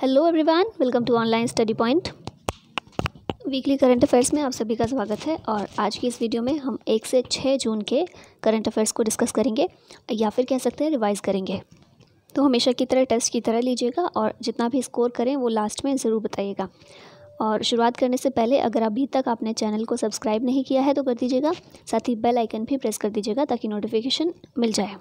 hello everyone welcome to online study point weekly current affairs में आप सभी का स्वागत है और आज की इस वीडियो में हम एक से छः जून के करंट अफेयर्स को डिस्कस करेंगे या फिर कह सकते हैं रिवाइज़ करेंगे तो हमेशा की तरह टेस्ट की तरह लीजिएगा और जितना भी स्कोर करें वो लास्ट में ज़रूर बताइएगा और शुरुआत करने से पहले अगर अभी तक आपने चैनल को सब्सक्राइब नहीं किया है तो कर दीजिएगा साथ ही बेल आइकन भी प्रेस कर दीजिएगा ताकि नोटिफिकेशन मिल जाए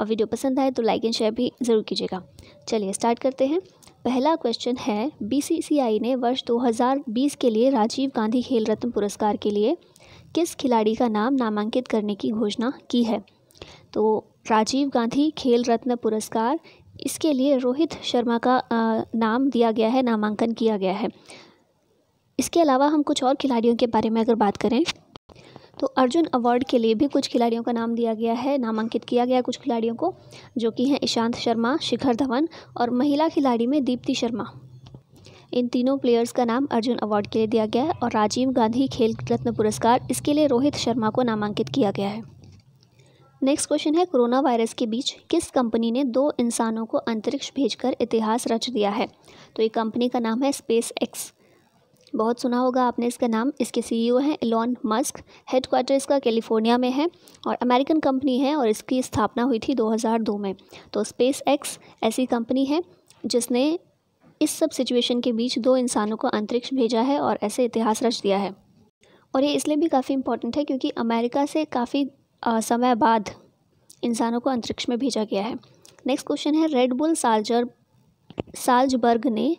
और वीडियो पसंद आए तो लाइक एंड शेयर भी ज़रूर कीजिएगा चलिए स्टार्ट करते हैं पहला क्वेश्चन है बीसीसीआई ने वर्ष 2020 के लिए राजीव गांधी खेल रत्न पुरस्कार के लिए किस खिलाड़ी का नाम नामांकित करने की घोषणा की है तो राजीव गांधी खेल रत्न पुरस्कार इसके लिए रोहित शर्मा का नाम दिया गया है नामांकन किया गया है इसके अलावा हम कुछ और खिलाड़ियों के बारे में अगर बात करें तो अर्जुन अवार्ड के लिए भी कुछ खिलाड़ियों का नाम दिया गया है नामांकित किया गया कुछ खिलाड़ियों को जो कि हैं ईशांत शर्मा शिखर धवन और महिला खिलाड़ी में दीप्ति शर्मा इन तीनों प्लेयर्स का नाम अर्जुन अवार्ड के लिए दिया गया है और राजीव गांधी खेल रत्न पुरस्कार इसके लिए रोहित शर्मा को नामांकित किया गया है नेक्स्ट क्वेश्चन है कोरोना वायरस के बीच किस कंपनी ने दो इंसानों को अंतरिक्ष भेजकर इतिहास रच दिया है तो ये कंपनी का नाम है स्पेस एक्स बहुत सुना होगा आपने इसका नाम इसके सीईओ e हैं एलॉन मस्क हेडक्वार्टर इसका कैलिफोर्निया में है और अमेरिकन कंपनी है और इसकी स्थापना हुई थी 2002 में तो स्पेस एक्स ऐसी कंपनी है जिसने इस सब सिचुएशन के बीच दो इंसानों को अंतरिक्ष भेजा है और ऐसे इतिहास रच दिया है और ये इसलिए भी काफ़ी इंपॉर्टेंट है क्योंकि अमेरिका से काफ़ी समय बाद इंसानों को अंतरिक्ष में भेजा गया है नेक्स्ट क्वेश्चन है रेडबुल साल्जर साल्जबर्ग ने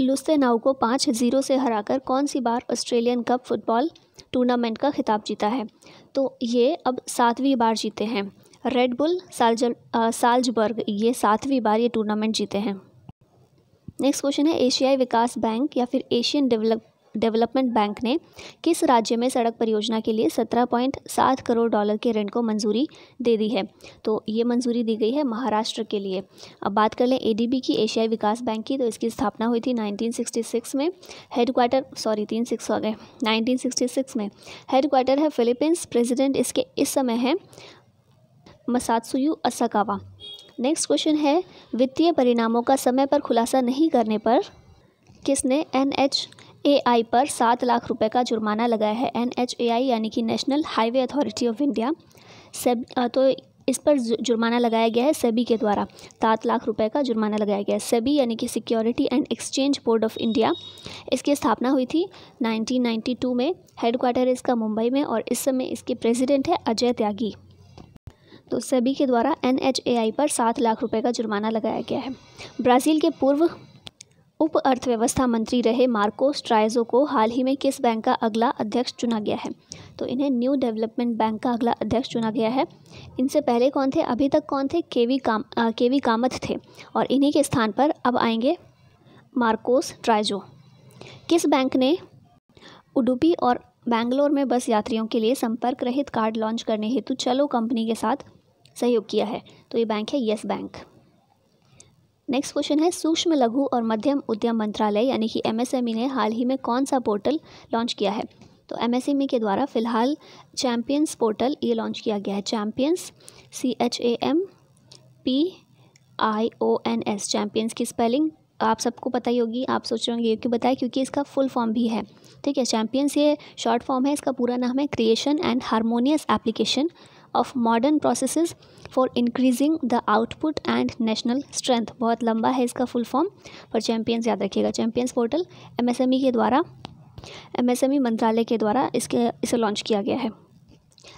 लुस्तेनाउ को पाँच ज़ीरो से हराकर कौन सी बार ऑस्ट्रेलियन कप फुटबॉल टूर्नामेंट का खिताब जीता है तो ये अब सातवीं बार जीते हैं रेड बुल साल्जबर्ग ये सातवीं बार ये टूर्नामेंट जीते हैं नेक्स्ट क्वेश्चन है एशियाई विकास बैंक या फिर एशियन डेवलप डेवलपमेंट बैंक ने किस राज्य में सड़क परियोजना के लिए सत्रह पॉइंट सात करोड़ डॉलर के ऋण को मंजूरी दे दी है तो ये मंजूरी दी गई है महाराष्ट्र के लिए अब बात कर लें एडीबी की एशियाई विकास बैंक की तो इसकी स्थापना हुई थी सिक्स में हेड क्वार्टर सॉरी तीन सिक्स हो गए सिक्स में हेड क्वार्टर है फिलीपींस प्रेजिडेंट इसके इस समय है मसात्सुयू असाकावा नेक्स्ट क्वेश्चन है वित्तीय परिणामों का समय पर खुलासा नहीं करने पर किसने एन एच एआई पर सात लाख रुपए का जुर्माना लगाया है एनएचएआई यानी कि national highway authority of India सब तो इस पर जुर्माना लगाया गया है सेबी के द्वारा सात लाख रुपए का जुर्माना लगाया गया है सेबी यानी कि security and exchange board of India इसकी स्थापना हुई थी 1992 में हेडक्वार्टर इसका मुंबई में और इस समय इसके प्रेसिडेंट है अजय त्यागी तो सेबी के द्वारा एन पर सात लाख रुपये का जुर्माना लगाया गया है ब्राज़ील के पूर्व उप अर्थव्यवस्था मंत्री रहे मार्को स्ट्राइजो को हाल ही में किस बैंक का अगला अध्यक्ष चुना गया है तो इन्हें न्यू डेवलपमेंट बैंक का अगला अध्यक्ष चुना गया है इनसे पहले कौन थे अभी तक कौन थे के वी काम आ, के वी कामत थे और इन्हीं के स्थान पर अब आएंगे मार्कोस ट्राइजो किस बैंक ने उडुपी और बैंगलोर में बस यात्रियों के लिए संपर्क रहित कार्ड लॉन्च करने हेतु चलो कंपनी के साथ सहयोग किया है तो ये बैंक है येस बैंक नेक्स्ट क्वेश्चन है सूक्ष्म लघु और मध्यम उद्यम मंत्रालय यानी कि एमएसएमई e ने हाल ही में कौन सा पोर्टल लॉन्च किया है तो एमएसएमई e के द्वारा फिलहाल चैम्पियंस पोर्टल ये लॉन्च किया गया है champions C H A M P I O N S champions की स्पेलिंग आप सबको पता ही होगी आप सोच रहे होंगे ये क्यों बताया क्योंकि इसका फुल फॉर्म भी है ठीक है चैम्पियंस ये शॉर्ट फॉर्म है इसका पूरा नाम है creation and harmonious application of modern process for increasing the output and national strength बहुत लंबा है इसका फुल फॉर्म पर चैम्पियंस याद रखिएगा चैम्पियंस पोर्टल एमएसएमई के द्वारा एमएसएमई e मंत्रालय के द्वारा इसके इसे लॉन्च किया गया है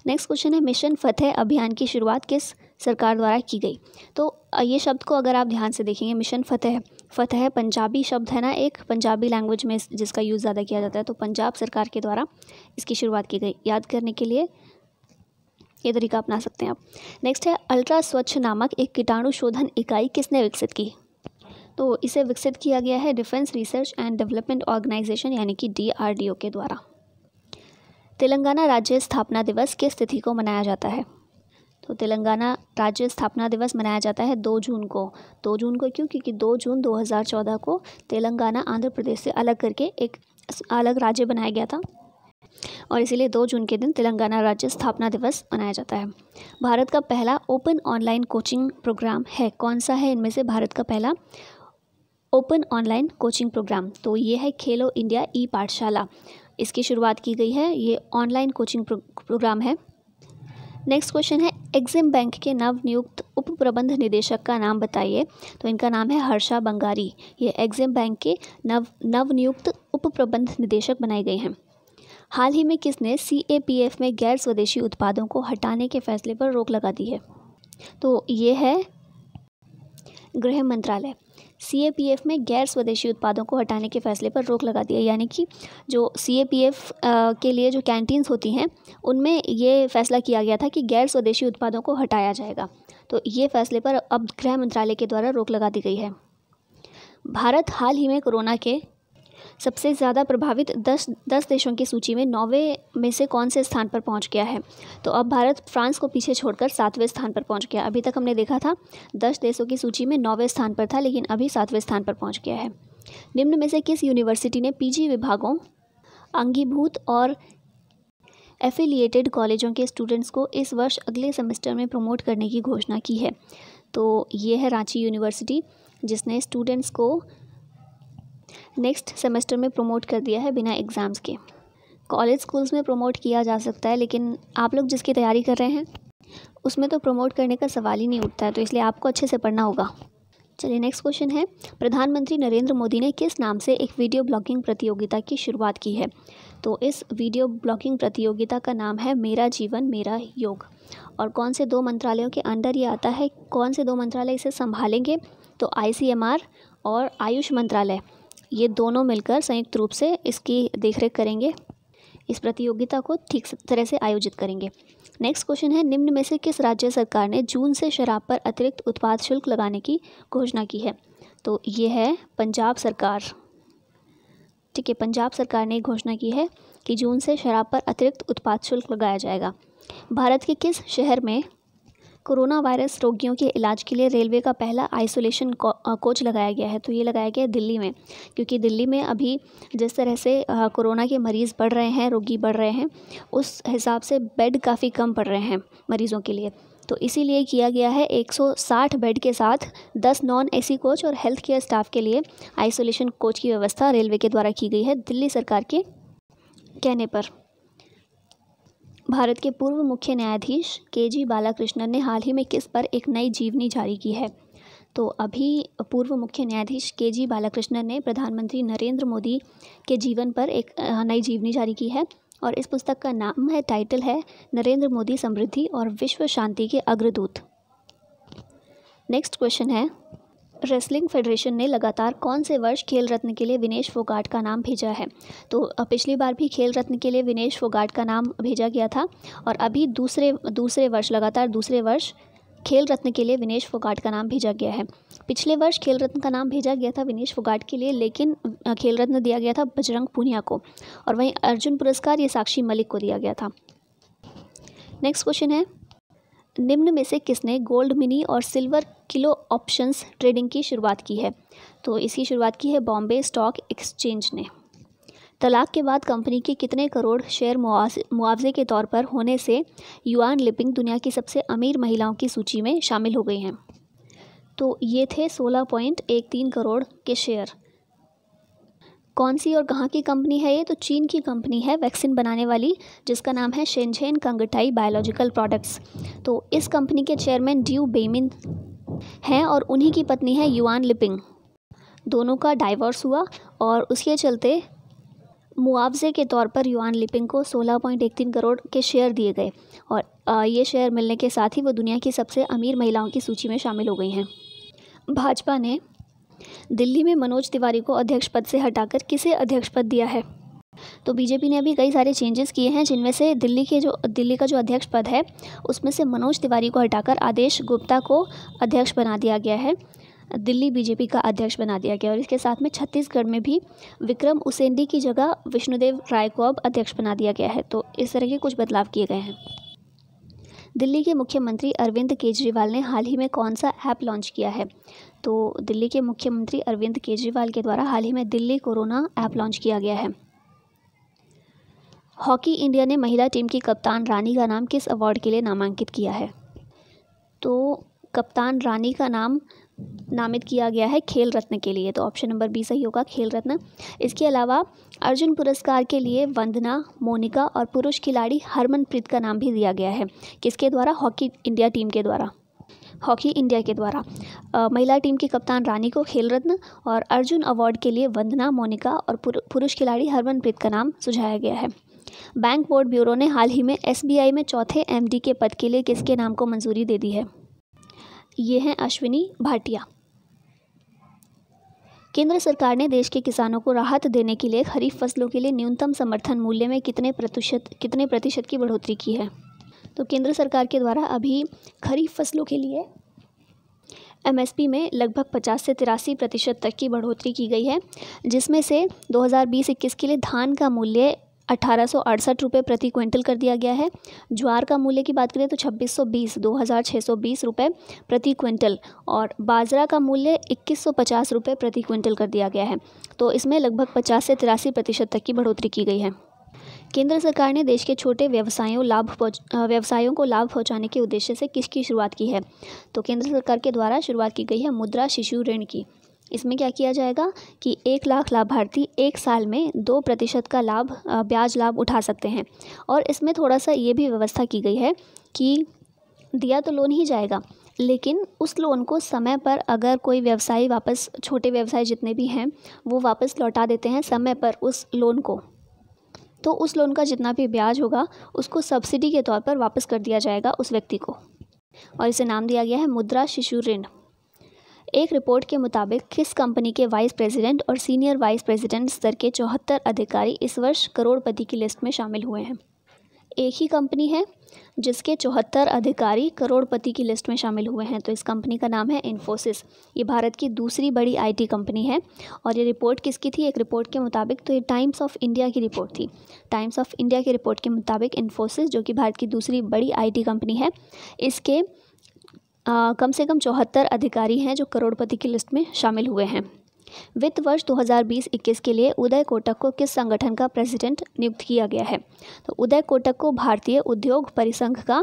नेक्स्ट क्वेश्चन है मिशन फतेह अभियान की शुरुआत किस सरकार द्वारा की गई तो ये शब्द को अगर आप ध्यान से देखेंगे मिशन फतेह फतेह पंजाबी शब्द है ना एक पंजाबी लैंग्वेज में जिसका यूज़ ज़्यादा किया जाता है तो पंजाब सरकार के द्वारा इसकी शुरुआत की गई याद करने के लिए ये तरीका अपना सकते हैं आप नेक्स्ट है अल्ट्रा स्वच्छ नामक एक कीटाणु शोधन इकाई किसने विकसित की तो इसे विकसित किया गया है defence research and development organisation यानी कि डीआरडीओ के द्वारा तेलंगाना राज्य स्थापना दिवस किस तिथि को मनाया जाता है तो तेलंगाना राज्य स्थापना दिवस मनाया जाता है दो जून को दो जून को क्यों क्योंकि दो जून 2014 को तेलंगाना आंध्र प्रदेश से अलग करके एक अलग राज्य बनाया गया था और इसीलिए दो जून के दिन तेलंगाना राज्य स्थापना दिवस मनाया जाता है भारत का पहला ओपन ऑनलाइन कोचिंग प्रोग्राम है कौन सा है इनमें से भारत का पहला ओपन ऑनलाइन कोचिंग प्रोग्राम तो ये है खेलो इंडिया ई पाठशाला इसकी शुरुआत की गई है ये ऑनलाइन कोचिंग प्रोग्राम है नेक्स्ट क्वेश्चन है एग्जिम बैंक के नव नियुक्त उप प्रबंध निदेशक का नाम बताइए तो इनका नाम है हर्षा बंगारी ये एग्जिम बैंक के नव नव नियुक्त उप प्रबंध निदेशक बनाए गए हैं हाल ही में किसने सी में गैर स्वदेशी उत्पादों को हटाने के फैसले पर रोक लगा दी है तो ये है गृह मंत्रालय सी में गैर स्वदेशी उत्पादों को हटाने के फैसले पर रोक लगा दी है यानी कि जो सी के लिए जो कैंटीन्स होती हैं उनमें ये फैसला किया गया था कि गैर स्वदेशी उत्पादों को हटाया जाएगा तो ये फैसले पर अब गृह मंत्रालय के द्वारा रोक लगा दी गई है भारत हाल ही में कोरोना के सबसे ज़्यादा प्रभावित दस दस देशों की सूची में नौवे में से कौन से स्थान पर पहुंच गया है तो अब भारत फ्रांस को पीछे छोड़कर सातवें स्थान पर पहुंच गया अभी तक हमने देखा था दस देशों की सूची में नौवें स्थान पर था लेकिन अभी सातवें स्थान पर पहुँच गया है निम्न में से किस यूनिवर्सिटी ने पी विभागों अंगीभूत और एफिलिएटेड कॉलेजों के स्टूडेंट्स को इस वर्ष अगले सेमेस्टर में प्रमोट करने की घोषणा की है तो ये है रांची यूनिवर्सिटी जिसने स्टूडेंट्स को नेक्स्ट सेमेस्टर में प्रमोट कर दिया है बिना एग्ज़ाम्स के कॉलेज स्कूल्स में प्रमोट किया जा सकता है लेकिन आप लोग जिसकी तैयारी कर रहे हैं उसमें तो प्रमोट करने का सवाल ही नहीं उठता है तो इसलिए आपको अच्छे से पढ़ना होगा चलिए नेक्स्ट क्वेश्चन है प्रधानमंत्री नरेंद्र मोदी ने किस नाम से एक वीडियो ब्लॉगिंग प्रतियोगिता की शुरुआत की है तो इस वीडियो ब्लॉगिंग प्रतियोगिता का नाम है मेरा जीवन मेरा योग और कौन से दो मंत्रालयों के अंडर ये आता है कौन से दो मंत्रालय इसे संभालेंगे तो आई और आयुष मंत्रालय ये दोनों मिलकर संयुक्त रूप से इसकी देखरेख करेंगे इस प्रतियोगिता को ठीक तरह से आयोजित करेंगे नेक्स्ट क्वेश्चन है निम्न में से किस राज्य सरकार ने जून से शराब पर अतिरिक्त उत्पाद शुल्क लगाने की घोषणा की है तो ये है पंजाब सरकार ठीक है पंजाब सरकार ने घोषणा की है कि जून से शराब पर अतिरिक्त उत्पाद शुल्क लगाया जाएगा भारत के किस शहर में कोरोना वायरस रोगियों के इलाज के लिए रेलवे का पहला आइसोलेशन कोच लगाया गया है तो ये लगाया गया है दिल्ली में क्योंकि दिल्ली में अभी जिस तरह से कोरोना के मरीज़ बढ़ रहे हैं रोगी बढ़ रहे हैं उस हिसाब से बेड काफ़ी कम पड़ रहे हैं मरीज़ों के लिए तो इसीलिए किया गया है 160 बेड के साथ 10 नॉन एसी कोच और हेल्थ केयर स्टाफ के लिए आइसोलेशन कोच की व्यवस्था रेलवे के द्वारा की गई है दिल्ली सरकार के कहने पर भारत के पूर्व मुख्य न्यायाधीश के जी बालाकृष्णन ने हाल ही में किस पर एक नई जीवनी जारी की है तो अभी पूर्व मुख्य न्यायाधीश के जी बालाकृष्णन ने प्रधानमंत्री नरेंद्र मोदी के जीवन पर एक नई जीवनी जारी की है और इस पुस्तक का नाम है टाइटल है नरेंद्र मोदी समृद्धि और विश्व शांति के अग्रदूत नेक्स्ट क्वेश्चन है रेसलिंग फेडरेशन ने लगातार कौन से वर्ष खेल रत्न के लिए विनेश फोगाट का नाम भेजा है तो पिछली बार भी खेल रत्न के लिए विनेश फोगाट का नाम भेजा गया था और अभी दूसरे दूसरे वर्ष लगातार दूसरे वर्ष खेल रत्न के लिए विनेश फोगाट का नाम भेजा गया है पिछले वर्ष खेल रत्न का नाम भेजा गया था विनेश फोगाट के लिए लेकिन खेल रत्न दिया गया था बजरंग पूनिया को और वहीं अर्जुन पुरस्कार ये साक्षी मलिक को दिया गया था नेक्स्ट क्वेश्चन है निम्न में से किसने गोल्ड मिनी और सिल्वर किलो ऑप्शंस ट्रेडिंग की शुरुआत की है तो इसकी शुरुआत की है बॉम्बे स्टॉक एक्सचेंज ने तलाक के बाद कंपनी के कितने करोड़ शेयर मुआवजे के तौर पर होने से युआन लिपिंग दुनिया की सबसे अमीर महिलाओं की सूची में शामिल हो गई हैं तो ये थे सोलह पॉइंट एक तीन करोड़ के शेयर कौन सी और कहाँ की कंपनी है ये तो चीन की कंपनी है वैक्सीन बनाने वाली जिसका नाम है शेंझेन कंगटाई बायोलॉजिकल प्रोडक्ट्स तो इस कंपनी के चेयरमैन ड्यू बेमिन हैं और उन्हीं की पत्नी है युआन लिपिंग दोनों का डाइवोर्स हुआ और उसके चलते मुआवजे के तौर पर युआन लिपिंग को सोलह पॉइंट एक तीन करोड़ के शेयर दिए गए और ये शेयर मिलने के साथ ही वो दुनिया की सबसे अमीर महिलाओं की सूची में शामिल हो गई हैं भाजपा ने दिल्ली में मनोज तिवारी को अध्यक्ष पद से हटाकर किसे अध्यक्ष पद दिया है तो बीजेपी ने अभी कई सारे चेंजेस किए हैं जिनमें से दिल्ली के जो दिल्ली का जो अध्यक्ष पद है उसमें से मनोज तिवारी को हटाकर आदेश गुप्ता को अध्यक्ष बना दिया गया है दिल्ली बीजेपी का अध्यक्ष बना दिया गया और इसके साथ में छत्तीसगढ़ में भी विक्रम उसेंडी की जगह विष्णुदेव राय को अब अध्यक्ष बना दिया गया है तो इस तरह के कुछ बदलाव किए गए हैं दिल्ली के मुख्यमंत्री अरविंद केजरीवाल ने हाल ही में कौन सा ऐप लॉन्च किया है तो दिल्ली के मुख्यमंत्री अरविंद केजरीवाल के द्वारा हाल ही में दिल्ली कोरोना ऐप लॉन्च किया गया है हॉकी इंडिया ने महिला टीम की कप्तान रानी का नाम किस अवार्ड के लिए नामांकित किया है तो कप्तान रानी का नाम नामित किया गया है खेल रत्न के लिए तो ऑप्शन नंबर बी सही होगा खेल रत्न इसके अलावा अर्जुन पुरस्कार के लिए वंदना मोनिका और पुरुष खिलाड़ी हरमनप्रीत का नाम भी दिया गया है किसके द्वारा हॉकी इंडिया टीम के द्वारा हॉकी इंडिया के द्वारा महिला टीम की कप्तान रानी को खेल रत्न और अर्जुन अवार्ड के लिए वंदना मोनिका और पुरुष खिलाड़ी हरमनप्रीत का नाम सुझाया गया है बैंक बोर्ड ब्यूरो ने हाल ही में एसबीआई में चौथे एमडी के पद के लिए किसके नाम को मंजूरी दे दी है ये हैं अश्विनी भाटिया केंद्र सरकार ने देश के किसानों को राहत देने के लिए खरीफ फसलों के लिए न्यूनतम समर्थन मूल्य में कितने प्रतिशत कितने प्रतिशत की बढ़ोतरी की है तो केंद्र सरकार के द्वारा अभी खरीफ फसलों के लिए एमएसपी में लगभग 50 से तिरासी प्रतिशत तक की बढ़ोतरी की गई है जिसमें से 2020-21 के लिए धान का मूल्य अठारह सौ अड़सठ रुपये प्रति क्विंटल कर दिया गया है ज्वार का मूल्य की बात करें तो छब्बीस सौ बीस दो हज़ार छः सौ बीस रुपये प्रति क्विंटल और बाजरा का मूल्य इक्कीस सौ पचास रुपये प्रति क्विंटल कर दिया गया है तो इसमें लगभग पचास से तिरासी प्रतिशत तक की बढ़ोतरी की गई है केंद्र सरकार ने देश के छोटे व्यवसायों लाभ व्यवसायों को लाभ पहुंचाने के उद्देश्य से किसकी शुरुआत की है तो केंद्र सरकार के द्वारा शुरुआत की गई है मुद्रा शिशु ऋण की इसमें क्या किया जाएगा कि एक लाख लाभार्थी एक साल में दो प्रतिशत का लाभ ब्याज लाभ उठा सकते हैं और इसमें थोड़ा सा ये भी व्यवस्था की गई है कि दिया तो लोन ही जाएगा लेकिन उस लोन को समय पर अगर कोई व्यवसायी वापस छोटे व्यवसाय जितने भी हैं वो वापस लौटा देते हैं समय पर उस लोन को तो उस लोन का जितना भी ब्याज होगा उसको सब्सिडी के तौर पर वापस कर दिया जाएगा उस व्यक्ति को और इसे नाम दिया गया है मुद्रा शिशु ऋण एक रिपोर्ट के मुताबिक किस कंपनी के वाइस प्रेसिडेंट और सीनियर वाइस प्रेसिडेंट स्तर के चौहत्तर अधिकारी इस वर्ष करोड़पति की लिस्ट में शामिल हुए हैं एक ही कंपनी है जिसके चौहत्तर अधिकारी करोड़पति की लिस्ट में शामिल हुए हैं तो इस कंपनी का नाम है इन्फोसिस ये भारत की दूसरी बड़ी आईटी कंपनी है और ये रिपोर्ट किसकी थी एक रिपोर्ट के मुताबिक तो ये टाइम्स ऑफ इंडिया की रिपोर्ट थी टाइम्स ऑफ इंडिया की रिपोर्ट के मुताबिक इन्फोसिस जो कि भारत की दूसरी बड़ी आई कंपनी है इसके आ, कम से कम चौहत्तर अधिकारी हैं जो करोड़पति की लिस्ट में शामिल हुए हैं वित्त वर्ष 2020-21 के लिए उदय कोटक को किस संगठन का प्रेसिडेंट नियुक्त किया गया है तो उदय कोटक को भारतीय उद्योग परिसंघ का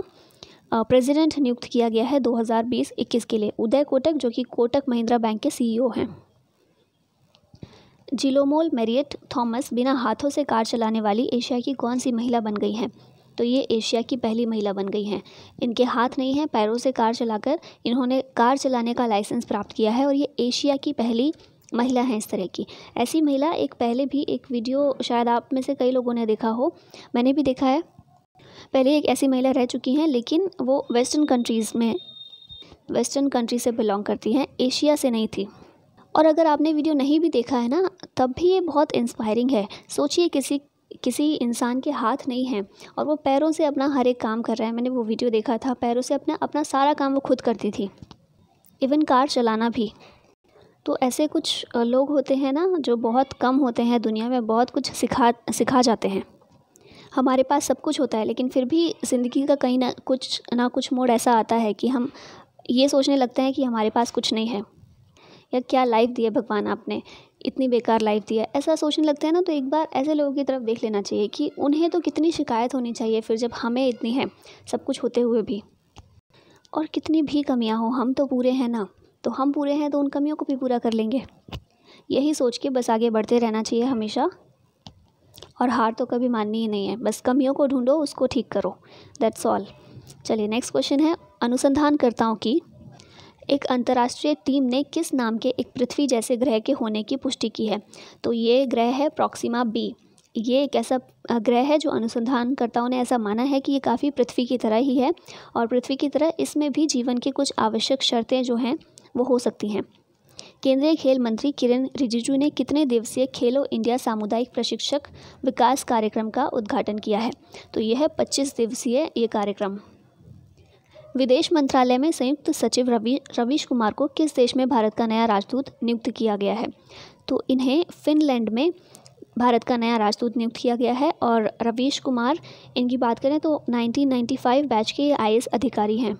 प्रेसिडेंट नियुक्त किया गया है 2020-21 के लिए उदय कोटक जो कि कोटक महिंद्रा बैंक के सीईओ e हैं जिलोमोल मेरियट थॉमस बिना हाथों से कार चलाने वाली एशिया की कौन सी महिला बन गई हैं तो ये एशिया की पहली महिला बन गई हैं इनके हाथ नहीं हैं पैरों से कार चलाकर इन्होंने कार चलाने का लाइसेंस प्राप्त किया है और ये एशिया की पहली महिला हैं इस तरह की ऐसी महिला एक पहले भी एक वीडियो शायद आप में से कई लोगों ने देखा हो मैंने भी देखा है पहले एक ऐसी महिला रह चुकी हैं लेकिन वो वेस्टर्न कंट्रीज़ में वेस्टर्न कंट्री से बिलोंग करती हैं एशिया से नहीं थी और अगर आपने वीडियो नहीं भी देखा है ना तब भी ये बहुत इंस्पायरिंग है सोचिए किसी किसी इंसान के हाथ नहीं हैं और वो पैरों से अपना हर एक काम कर रहा है मैंने वो वीडियो देखा था पैरों से अपना अपना सारा काम वो खुद करती थी इवन कार चलाना भी तो ऐसे कुछ लोग होते हैं ना जो बहुत कम होते हैं दुनिया में बहुत कुछ सिखा सिखा जाते हैं हमारे पास सब कुछ होता है लेकिन फिर भी ज़िंदगी का कहीं ना कुछ ना कुछ मोड़ ऐसा आता है कि हम ये सोचने लगते हैं कि हमारे पास कुछ नहीं है या क्या लाइफ दी है भगवान आपने इतनी बेकार लाइफ दिया ऐसा सोचने लगते हैं ना तो एक बार ऐसे लोगों की तरफ देख लेना चाहिए कि उन्हें तो कितनी शिकायत होनी चाहिए फिर जब हमें इतनी है सब कुछ होते हुए भी और कितनी भी कमियाँ हों हम तो पूरे हैं ना तो हम पूरे हैं तो उन कमियों को भी पूरा कर लेंगे यही सोच के बस आगे बढ़ते रहना चाहिए हमेशा और हार तो कभी माननी ही नहीं है बस कमियों को ढूंढो उसको ठीक करो दैट्स ऑल चलिए नेक्स्ट क्वेश्चन है अनुसंधानकर्ताओं की एक अंतर्राष्ट्रीय टीम ने किस नाम के एक पृथ्वी जैसे ग्रह के होने की पुष्टि की है तो ये ग्रह है प्रॉक्सिमा बी ये एक ऐसा ग्रह है जो अनुसंधानकर्ताओं ने ऐसा माना है कि ये काफ़ी पृथ्वी की तरह ही है और पृथ्वी की तरह इसमें भी जीवन की कुछ आवश्यक शर्तें जो हैं वो हो सकती हैं केंद्रीय खेल मंत्री किरण रिजिजू ने कितने दिवसीय खेलो इंडिया सामुदायिक प्रशिक्षक विकास कार्यक्रम का उद्घाटन किया है तो यह है पच्चीस दिवसीय ये कार्यक्रम विदेश मंत्रालय में संयुक्त सचिव रवि रवीश कुमार को किस देश में भारत का नया राजदूत नियुक्त किया गया है तो इन्हें फिनलैंड में भारत का नया राजदूत नियुक्त किया गया है और रवीश कुमार इनकी बात करें तो 1995 बैच के आई अधिकारी हैं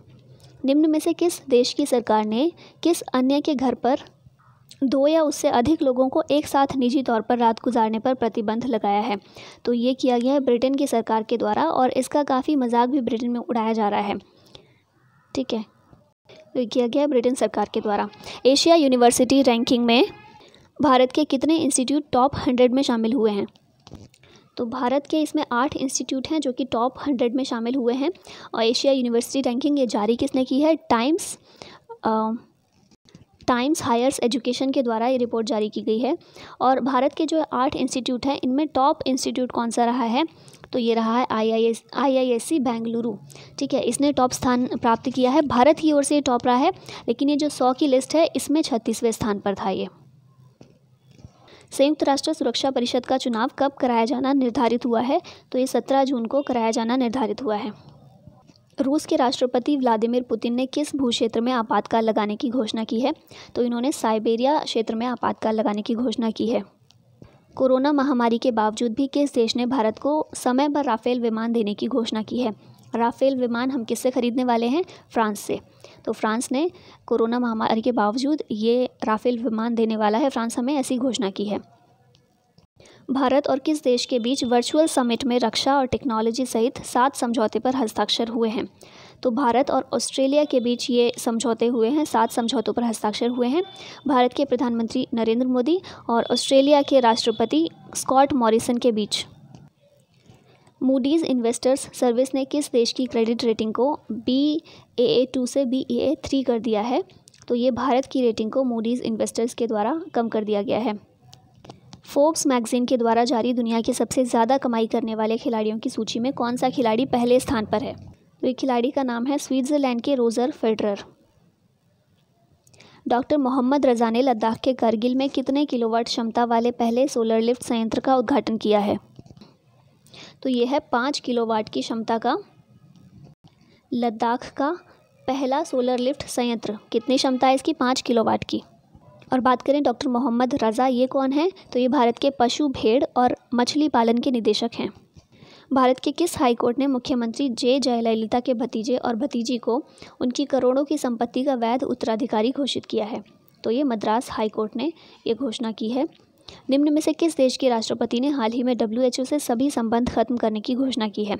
निम्न में से किस देश की सरकार ने किस अन्य के घर पर दो या उससे अधिक लोगों को एक साथ निजी तौर पर रात गुजारने पर प्रतिबंध लगाया है तो ये किया गया है ब्रिटेन की सरकार के द्वारा और इसका काफ़ी मजाक भी ब्रिटेन में उड़ाया जा रहा है ठीक है तो किया गया ब्रिटेन सरकार के द्वारा एशिया यूनिवर्सिटी रैंकिंग में भारत के कितने इंस्टीट्यूट टॉप हंड्रेड में शामिल हुए हैं तो भारत के इसमें आठ इंस्टीट्यूट हैं जो कि टॉप हंड्रेड में शामिल हुए हैं और एशिया यूनिवर्सिटी रैंकिंग ये जारी किसने की है टाइम्स टाइम्स हायर्स एजुकेशन के द्वारा ये रिपोर्ट जारी की गई है और भारत के जो आठ इंस्टीट्यूट हैं इनमें टॉप इंस्टीट्यूट कौन सा रहा है तो ये रहा है I I S I I S C Bengaluru ठीक है इसने टॉप स्थान प्राप्त किया है भारत की ओर से ये टॉप रहा है लेकिन ये जो सौ की लिस्ट है इसमें छत्तीसवें स्थान पर था ये संयुक्त राष्ट्र सुरक्षा परिषद का चुनाव कब कराया जाना निर्धारित हुआ है तो ये सत्रह जून को कराया जाना निर्धारित हुआ है रूस के राष्ट्रपति व्लादिमीर पुतिन ने किस भूक्षेत्र में आपातकाल लगाने की घोषणा की है तो इन्होंने साइबेरिया क्षेत्र में आपातकाल लगाने की घोषणा की है कोरोना महामारी के बावजूद भी किस देश ने भारत को समय पर राफेल विमान देने की घोषणा की है राफेल विमान हम किससे खरीदने वाले हैं फ्रांस से तो फ्रांस ने कोरोना महामारी के बावजूद ये राफेल विमान देने वाला है फ्रांस हमें ऐसी घोषणा की है भारत और किस देश के बीच वर्चुअल समिट में रक्षा और टेक्नोलॉजी सहित सात समझौते पर हस्ताक्षर हुए हैं तो भारत और ऑस्ट्रेलिया के बीच ये समझौते हुए हैं सात समझौतों पर हस्ताक्षर हुए हैं भारत के प्रधानमंत्री नरेंद्र मोदी और ऑस्ट्रेलिया के राष्ट्रपति स्कॉट मॉरिसन के बीच मूडीज़ इन्वेस्टर्स सर्विस ने किस देश की क्रेडिट रेटिंग को बी ए ए टू से बी ए ए थ्री कर दिया है तो ये भारत की रेटिंग को मूडीज़ इन्वेस्टर्स के द्वारा कम कर दिया गया है फोर्ब्स मैगजीन के द्वारा जारी दुनिया के सबसे ज़्यादा कमाई करने वाले खिलाड़ियों की सूची में कौन सा खिलाड़ी पहले स्थान पर है खिलाड़ी का नाम है स्विट्ज़रलैंड के Roger Federer doctor Mohammad Raza ने लद्दाख के करगिल में कितने किलोवाट क्षमता वाले पहले सोलर लिफ्ट संयंत्र का उद्घाटन किया है तो यह है पाँच किलोवाट की क्षमता का लद्दाख का पहला सोलर लिफ्ट संयंत्र कितनी क्षमता है इसकी पाँच किलोवाट की और बात करें डॉक्टर मोहम्मद रज़ा ये कौन है तो ये भारत के पशु भेड़ और मछली पालन के निदेशक हैं भारत के किस हाईकोर्ट ने मुख्यमंत्री जे जयललिता के भतीजे और भतीजी को उनकी करोड़ों की संपत्ति का वैध उत्तराधिकारी घोषित किया है तो ये मद्रास हाईकोर्ट ने ये घोषणा की है निम्न में से किस देश के राष्ट्रपति ने हाल ही में डब्ल्यू से सभी संबंध खत्म करने की घोषणा की है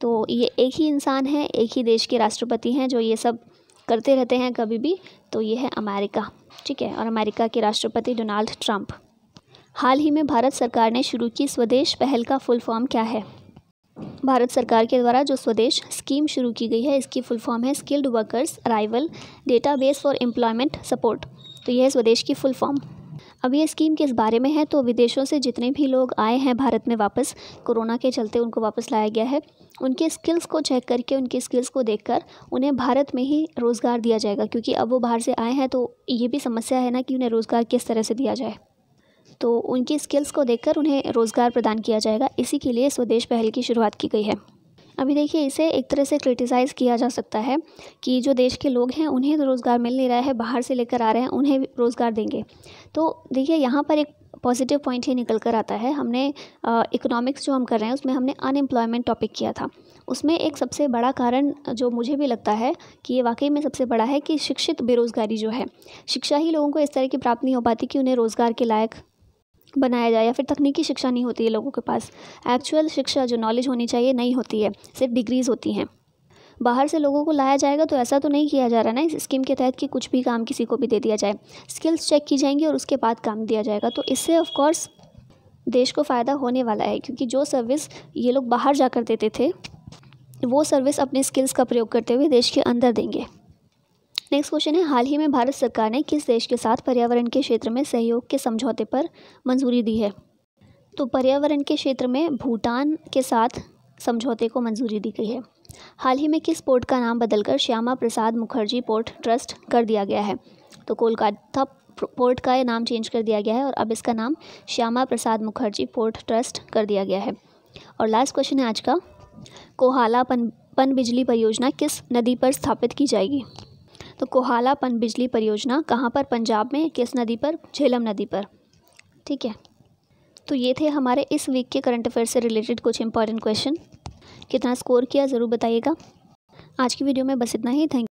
तो ये एक ही इंसान है एक ही देश के राष्ट्रपति हैं जो ये सब करते रहते हैं कभी भी तो ये है अमेरिका ठीक है और अमेरिका के राष्ट्रपति डोनाल्ड ट्रंप हाल ही में भारत सरकार ने शुरू की स्वदेश पहल का फुल फॉर्म क्या है भारत सरकार के द्वारा जो स्वदेश स्कीम शुरू की गई है इसकी फुल फॉर्म है skilled workers arrival database for employment support तो यह है स्वदेश की फुल फॉर्म अब यह स्कीम किस बारे में है तो विदेशों से जितने भी लोग आए हैं भारत में वापस कोरोना के चलते उनको वापस लाया गया है उनके स्किल्स को चेक करके उनके स्किल्स को देखकर उन्हें भारत में ही रोज़गार दिया जाएगा क्योंकि अब वो बाहर से आए हैं तो ये भी समस्या है ना कि उन्हें रोज़गार किस तरह से दिया जाए तो उनकी स्किल्स को देखकर उन्हें रोज़गार प्रदान किया जाएगा इसी के लिए स्वदेश पहल की शुरुआत की गई है अभी देखिए इसे एक तरह से क्रिटिसाइज़ किया जा सकता है कि जो देश के लोग हैं उन्हें तो रोज़गार मिल नहीं रहा है बाहर से लेकर आ रहे हैं उन्हें रोज़गार देंगे तो देखिए यहाँ पर एक पॉजिटिव पॉइंट ही निकल कर आता है हमने इकोनॉमिक्स जो हम कर रहे हैं उसमें हमने अनएम्प्लॉयमेंट टॉपिक किया था उसमें एक सबसे बड़ा कारण जो मुझे भी लगता है कि ये वाकई में सबसे बड़ा है कि शिक्षित बेरोज़गारी जो है शिक्षा ही लोगों को इस तरह की प्राप्त नहीं हो पाती कि उन्हें रोज़गार के लायक बनाया जाए या फिर तकनीकी शिक्षा नहीं होती है लोगों के पास एक्चुअल शिक्षा जो नॉलेज होनी चाहिए नहीं होती है सिर्फ डिग्रीज़ होती हैं बाहर से लोगों को लाया जाएगा तो ऐसा तो नहीं किया जा रहा ना इस स्कीम के तहत कि कुछ भी काम किसी को भी दे दिया जाए स्किल्स चेक की जाएंगी और उसके बाद काम दिया जाएगा तो इससे ऑफकोर्स देश को फ़ायदा होने वाला है क्योंकि जो सर्विस ये लोग बाहर जाकर देते थे वो सर्विस अपने स्किल्स का प्रयोग करते हुए देश के अंदर देंगे नेक्स्ट क्वेश्चन है हाल ही में भारत सरकार ने किस देश के साथ पर्यावरण के क्षेत्र में सहयोग के समझौते पर मंजूरी दी है तो पर्यावरण के क्षेत्र में भूटान के साथ समझौते को मंजूरी दी गई है हाल ही में किस पोर्ट का नाम बदलकर श्यामा प्रसाद मुखर्जी पोर्ट ट्रस्ट कर दिया गया है तो कोलकाता पोर्ट का नाम चेंज कर दिया गया है और अब इसका नाम श्यामा प्रसाद मुखर्जी पोर्ट ट्रस्ट कर दिया गया है और लास्ट क्वेश्चन है आज का कोहाला पन पन बिजली परियोजना किस नदी पर स्थापित की जाएगी तो कोहाला पन बिजली परियोजना कहाँ पर पंजाब में किस नदी पर झेलम नदी पर ठीक है तो ये थे हमारे इस वीक के करंट अफेयर से रिलेटेड कुछ इंपॉर्टेंट क्वेश्चन कितना स्कोर किया ज़रूर बताइएगा आज की वीडियो में बस इतना ही थैंक